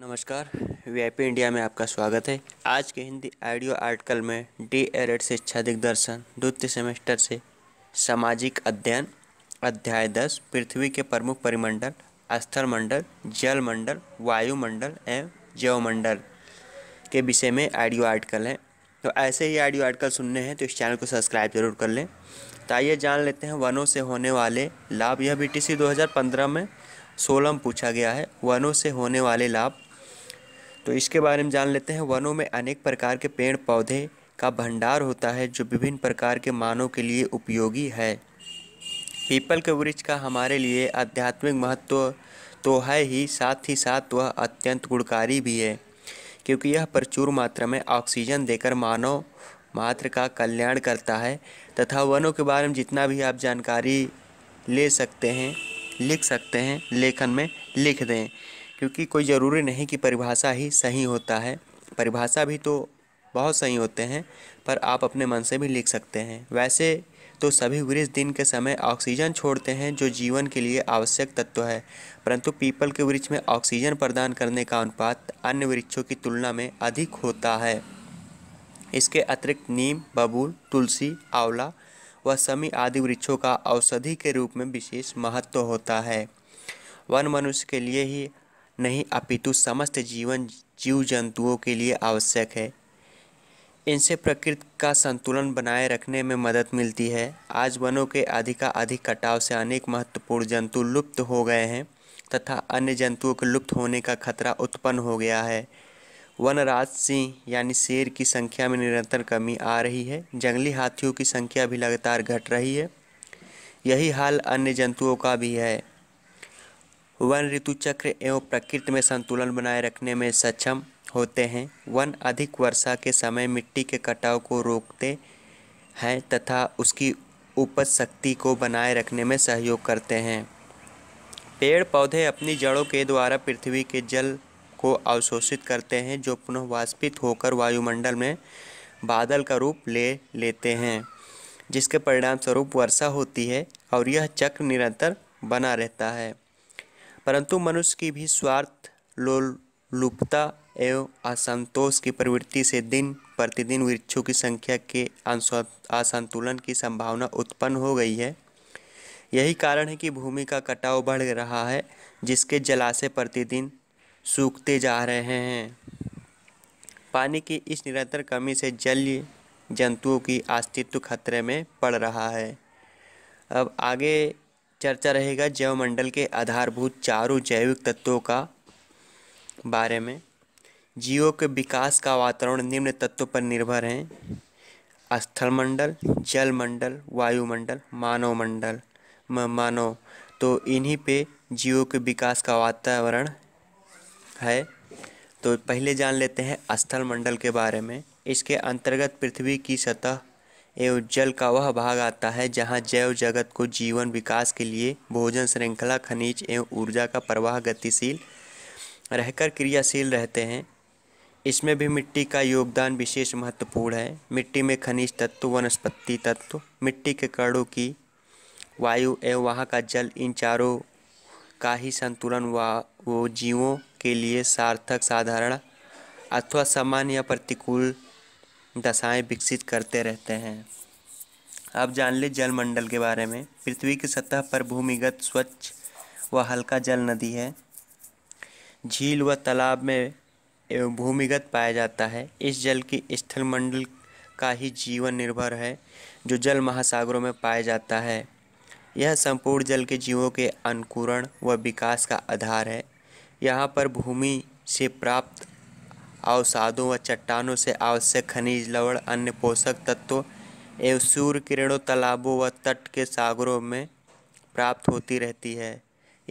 नमस्कार VIP India में आपका स्वागत है आज के हिंदी ऑडियो आर्टिकल में डी एर एड शिक्षा दिग्दर्शन द्वितीय सेमेस्टर से सामाजिक अध्ययन अध्याय दस पृथ्वी के प्रमुख परिमंडल स्थल मंडल जल मंडल वायुमंडल एवं जैवमंडल के विषय में ऑडियो आर्टिकल है तो ऐसे ही ऑडियो आर्टिकल सुनने हैं तो इस चैनल को सब्सक्राइब जरूर कर लें तो आइए जान लेते हैं वनों से होने वाले लाभ यह बी टी में सोलह में पूछा गया है वनों से होने वाले लाभ तो इसके बारे में जान लेते हैं वनों में अनेक प्रकार के पेड़ पौधे का भंडार होता है जो विभिन्न प्रकार के मानव के लिए उपयोगी है पीपल के वृक्ष का हमारे लिए आध्यात्मिक महत्व तो है ही साथ ही साथ वह अत्यंत गुणकारी भी है क्योंकि यह प्रचुर मात्रा में ऑक्सीजन देकर मानव मात्र का कल्याण करता है तथा वनों के बारे में जितना भी आप जानकारी ले सकते हैं लिख सकते हैं लेखन में लिख दें क्योंकि कोई ज़रूरी नहीं कि परिभाषा ही सही होता है परिभाषा भी तो बहुत सही होते हैं पर आप अपने मन से भी लिख सकते हैं वैसे तो सभी वृक्ष दिन के समय ऑक्सीजन छोड़ते हैं जो जीवन के लिए आवश्यक तत्व है परंतु पीपल के वृक्ष में ऑक्सीजन प्रदान करने का अनुपात अन्य वृक्षों की तुलना में अधिक होता है इसके अतिरिक्त नीम बबूल तुलसी आंवला व समी आदि वृक्षों का औषधि के रूप में विशेष महत्व होता है वन मनुष्य के लिए ही नहीं अपितु समस्त जीवन जीव जंतुओं के लिए आवश्यक है इनसे प्रकृति का संतुलन बनाए रखने में मदद मिलती है आज वनों के अधिका अधिक कटाव से अनेक महत्वपूर्ण जंतु लुप्त हो गए हैं तथा अन्य जंतुओं के लुप्त होने का खतरा उत्पन्न हो गया है वनराज सिंह यानी शेर की संख्या में निरंतर कमी आ रही है जंगली हाथियों की संख्या भी लगातार घट रही है यही हाल अन्य जंतुओं का भी है वन ऋतु चक्र एवं प्रकृति में संतुलन बनाए रखने में सक्षम होते हैं वन अधिक वर्षा के समय मिट्टी के कटाव को रोकते हैं तथा उसकी उपज शक्ति को बनाए रखने में सहयोग करते हैं पेड़ पौधे अपनी जड़ों के द्वारा पृथ्वी के जल को अवशोषित करते हैं जो पुनः वाष्पित होकर वायुमंडल में बादल का रूप ले लेते हैं जिसके परिणाम स्वरूप वर्षा होती है और यह चक्र निरंतर बना रहता है परंतु मनुष्य की भी स्वार्थ लोलुपता एवं असंतोष की प्रवृत्ति से दिन प्रतिदिन वृक्षों की संख्या के असंतुलन की संभावना उत्पन्न हो गई है यही कारण है कि भूमि का कटाव बढ़ रहा है जिसके जलाशय प्रतिदिन सूखते जा रहे हैं पानी की इस निरंतर कमी से जलीय जंतुओं की अस्तित्व खतरे में पड़ रहा है अब आगे चर्चा रहेगा जैवमंडल के आधारभूत चारों जैविक तत्वों का बारे में जीवों के विकास का वातावरण निम्न तत्वों पर निर्भर हैं स्थलमंडल जलमंडल वायुमंडल मानवमंडल मानव तो इन्हीं पे जीवों के विकास का वातावरण है तो पहले जान लेते हैं स्थलमंडल के बारे में इसके अंतर्गत पृथ्वी की सतह एवं जल का वह भाग आता है जहाँ जैव जगत को जीवन विकास के लिए भोजन श्रृंखला खनिज एवं ऊर्जा का प्रवाह गतिशील रहकर क्रियाशील रहते हैं इसमें भी मिट्टी का योगदान विशेष महत्वपूर्ण है मिट्टी में खनिज तत्व वनस्पति तत्व मिट्टी के कणों की वायु एवं वहाँ का जल इन चारों का ही संतुलन व वो जीवों के लिए सार्थक साधारण अथवा सामान्य प्रतिकूल दशाएं विकसित करते रहते हैं अब जान लें जलमंडल के बारे में पृथ्वी की सतह पर भूमिगत स्वच्छ व हल्का जल नदी है झील व तालाब में भूमिगत पाया जाता है इस जल की मंडल का ही जीवन निर्भर है जो जल महासागरों में पाया जाता है यह संपूर्ण जल के जीवों के अनुकूरण व विकास का आधार है यहाँ पर भूमि से प्राप्त अवसादों व चट्टानों से आवश्यक खनिज लवण अन्य पोषक तत्वों एवं सूर्य किरणों तालाबों व तट के सागरों में प्राप्त होती रहती है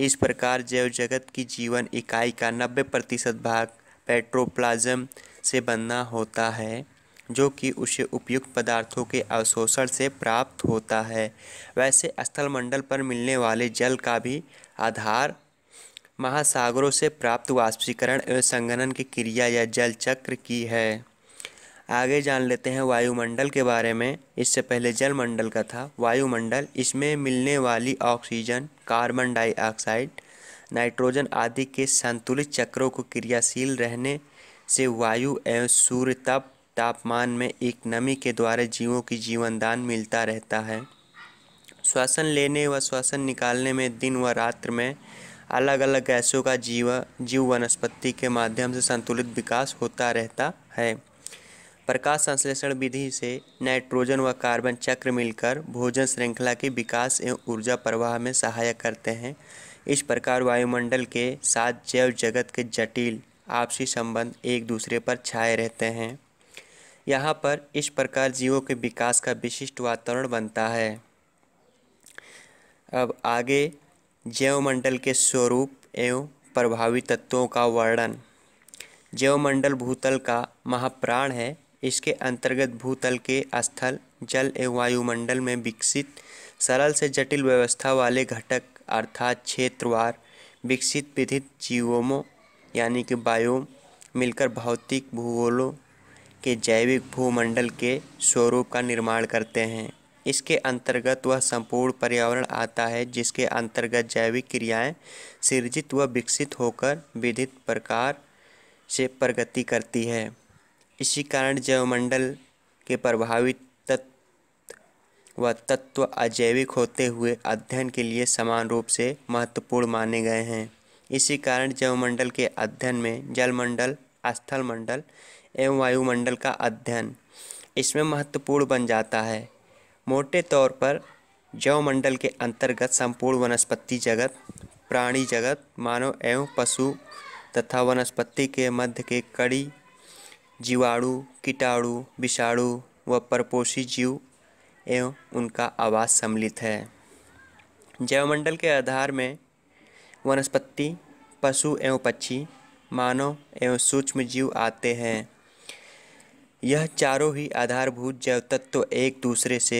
इस प्रकार जैव जगत की जीवन इकाई का नब्बे प्रतिशत भाग पेट्रोप्लाज्म से बनना होता है जो कि उसे उपयुक्त पदार्थों के अवशोषण से प्राप्त होता है वैसे स्थलमंडल पर मिलने वाले जल का भी आधार महासागरों से प्राप्त वाष्पीकरण एवं संघनन की क्रिया या जल चक्र की है आगे जान लेते हैं वायुमंडल के बारे में इससे पहले जल मंडल का था वायुमंडल इसमें मिलने वाली ऑक्सीजन कार्बन डाइऑक्साइड नाइट्रोजन आदि के संतुलित चक्रों को क्रियाशील रहने से वायु एवं सूर्य तप तापमान में एक नमी के द्वारा जीवों की जीवनदान मिलता रहता है श्वसन लेने व श्वसन निकालने में दिन व रात्र में अलग अलग गैसों का जीव जीव वनस्पति के माध्यम से संतुलित विकास होता रहता है प्रकाश संश्लेषण विधि से नाइट्रोजन व कार्बन चक्र मिलकर भोजन श्रृंखला के विकास एवं ऊर्जा प्रवाह में सहायक करते हैं इस प्रकार वायुमंडल के साथ जैव जगत के जटिल आपसी संबंध एक दूसरे पर छाए रहते हैं यहाँ पर इस प्रकार जीवों के विकास का विशिष्ट वातावरण बनता है अब आगे जैवमंडल के स्वरूप एवं प्रभावी तत्वों का वर्णन जैवमंडल भूतल का महाप्राण है इसके अंतर्गत भूतल के स्थल जल एवं वायुमंडल में विकसित सरल से जटिल व्यवस्था वाले घटक अर्थात क्षेत्रवार विकसित विधित जीवोमों यानी कि बायोम मिलकर भौतिक भूगोलों के जैविक भूमंडल के स्वरूप का निर्माण करते हैं इसके अंतर्गत वह संपूर्ण पर्यावरण आता है जिसके अंतर्गत जैविक क्रियाएं सृजित व विकसित होकर विधित प्रकार से प्रगति करती है इसी कारण जैवमंडल के प्रभावित तत्व व तत्व अजैविक होते हुए अध्ययन के लिए समान रूप से महत्वपूर्ण माने गए हैं इसी कारण जैवमंडल के अध्ययन में जलमंडल स्थलमंडल एवं वायुमंडल का अध्ययन इसमें महत्वपूर्ण बन जाता है मोटे तौर पर जवमंडल के अंतर्गत संपूर्ण वनस्पति जगत प्राणी जगत मानव एवं पशु तथा वनस्पति के मध्य के कड़ी जीवाणु कीटाणु विषाणु व परपोषी जीव एवं उनका आवास सम्मिलित है जैवमंडल के आधार में वनस्पति पशु एवं पक्षी मानव एवं सूक्ष्म जीव आते हैं यह चारों ही आधारभूत जैव तत्व एक दूसरे से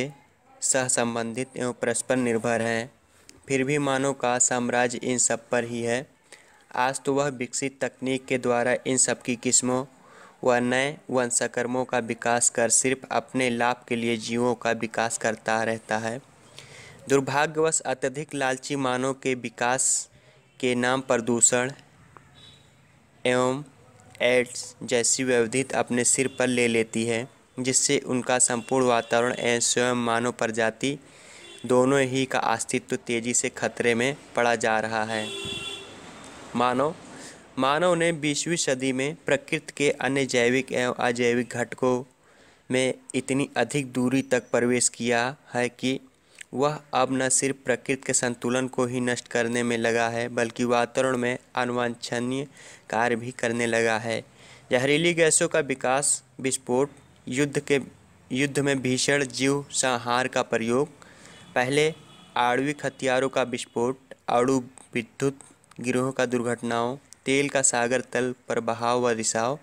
सहसंबंधित एवं परस्पर निर्भर हैं फिर भी मानव का साम्राज्य इन सब पर ही है आज तो वह विकसित तकनीक के द्वारा इन सब की किस्मों व नए वंशकर्मों का विकास कर सिर्फ अपने लाभ के लिए जीवों का विकास करता रहता है दुर्भाग्यवश अत्यधिक लालची मानव के विकास के नाम प्रदूषण एवं एड्स जैसी व्यवधित अपने सिर पर ले लेती है जिससे उनका संपूर्ण वातावरण एवं स्वयं मानव प्रजाति दोनों ही का अस्तित्व तेजी से खतरे में पड़ा जा रहा है मानव मानव ने बीसवीं सदी में प्रकृति के अन्य जैविक एवं अजैविक घटकों में इतनी अधिक दूरी तक प्रवेश किया है कि वह अब न सिर्फ प्रकृति के संतुलन को ही नष्ट करने में लगा है बल्कि वातावरण में अनवांछनीय कार्य भी करने लगा है जहरीली गैसों का विकास विस्फोट युद्ध के युद्ध में भीषण जीव संहार का प्रयोग पहले आणविक हथियारों का विस्फोट अणु विद्युत गिरोह का दुर्घटनाओं तेल का सागर तल पर बहाव व रिसाव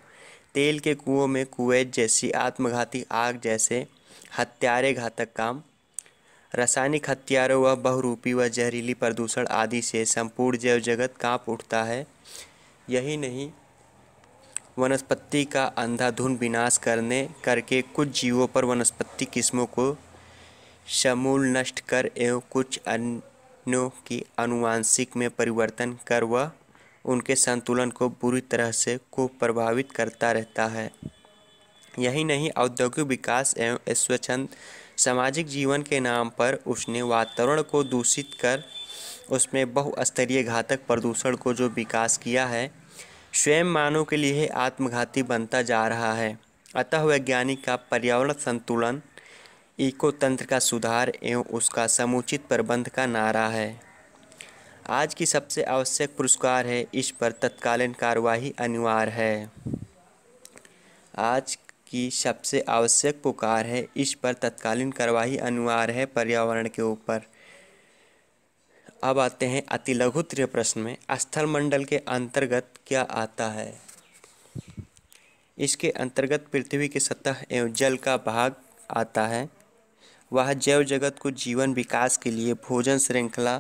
तेल के कुओं में कुवैत जैसी आत्मघाती आग जैसे हत्यारे घातक काम रासायनिक हथियारों व बहुरूपी व जहरीली प्रदूषण आदि से संपूर्ण जैव जगत कांप उठता है यही नहीं वनस्पति का अंधाधुन विनाश करने करके कुछ जीवों पर वनस्पति किस्मों को समूल नष्ट कर एवं कुछ अन्यों की अनुवांशिक में परिवर्तन कर व उनके संतुलन को बुरी तरह से प्रभावित करता रहता है यही नहीं औद्योगिक विकास एवं स्वच्छंद सामाजिक जीवन के नाम पर उसने वातावरण को दूषित कर उसमें बहुस्तरीय घातक प्रदूषण को जो विकास किया है स्वयं मानव के लिए आत्मघाती बनता जा रहा है अतः वैज्ञानिक का पर्यावरण संतुलन इकोतंत्र का सुधार एवं उसका समुचित प्रबंध का नारा है आज की सबसे आवश्यक पुरस्कार है इस पर तत्कालीन कार्यवाही अनिवार्य है आज की सबसे आवश्यक पुकार है इस पर तत्कालीन कार्रवाई अनिवार्य है पर्यावरण के ऊपर अब आते हैं अति लघु त्रिय प्रश्न में स्थल मंडल के अंतर्गत क्या आता है इसके अंतर्गत पृथ्वी की सतह एवं जल का भाग आता है वह जैव जगत को जीवन विकास के लिए भोजन श्रृंखला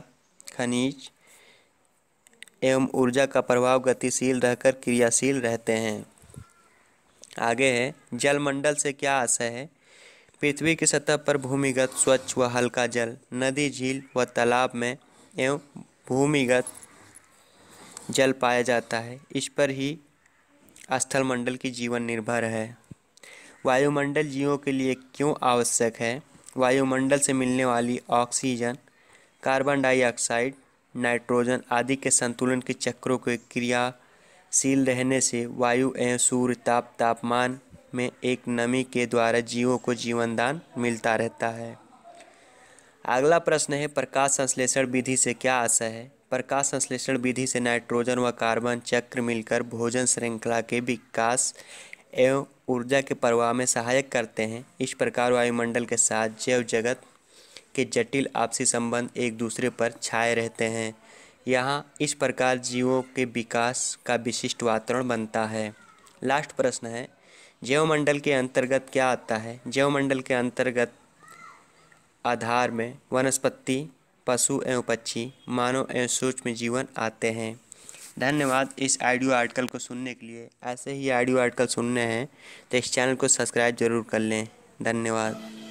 खनिज एवं ऊर्जा का प्रभाव गतिशील रहकर क्रियाशील रहते हैं आगे है जलमंडल से क्या आशय है पृथ्वी की सतह पर भूमिगत स्वच्छ व हल्का जल नदी झील व तालाब में एवं भूमिगत जल पाया जाता है इस पर ही स्थल मंडल की जीवन निर्भर है वायुमंडल जीवों के लिए क्यों आवश्यक है वायुमंडल से मिलने वाली ऑक्सीजन कार्बन डाइऑक्साइड नाइट्रोजन आदि के संतुलन के चक्रों की क्रिया सील रहने से वायु एवं सूर्य ताप तापमान में एक नमी के द्वारा जीवों को जीवनदान मिलता रहता है अगला प्रश्न है प्रकाश संश्लेषण विधि से क्या आशा है प्रकाश संश्लेषण विधि से नाइट्रोजन व कार्बन चक्र मिलकर भोजन श्रृंखला के विकास एवं ऊर्जा के प्रवाह में सहायक करते हैं इस प्रकार वायुमंडल के साथ जैव जगत के जटिल आपसी संबंध एक दूसरे पर छाए रहते हैं यहाँ इस प्रकार जीवों के विकास का विशिष्ट वातावरण बनता है लास्ट प्रश्न है जैवमंडल के अंतर्गत क्या आता है जैवमंडल के अंतर्गत आधार में वनस्पति पशु एवं पक्षी मानव एवं सूक्ष्म जीवन आते हैं धन्यवाद इस ऑडियो आर्टिकल को सुनने के लिए ऐसे ही ऑडियो आर्टिकल सुनने हैं तो इस चैनल को सब्सक्राइब जरूर कर लें धन्यवाद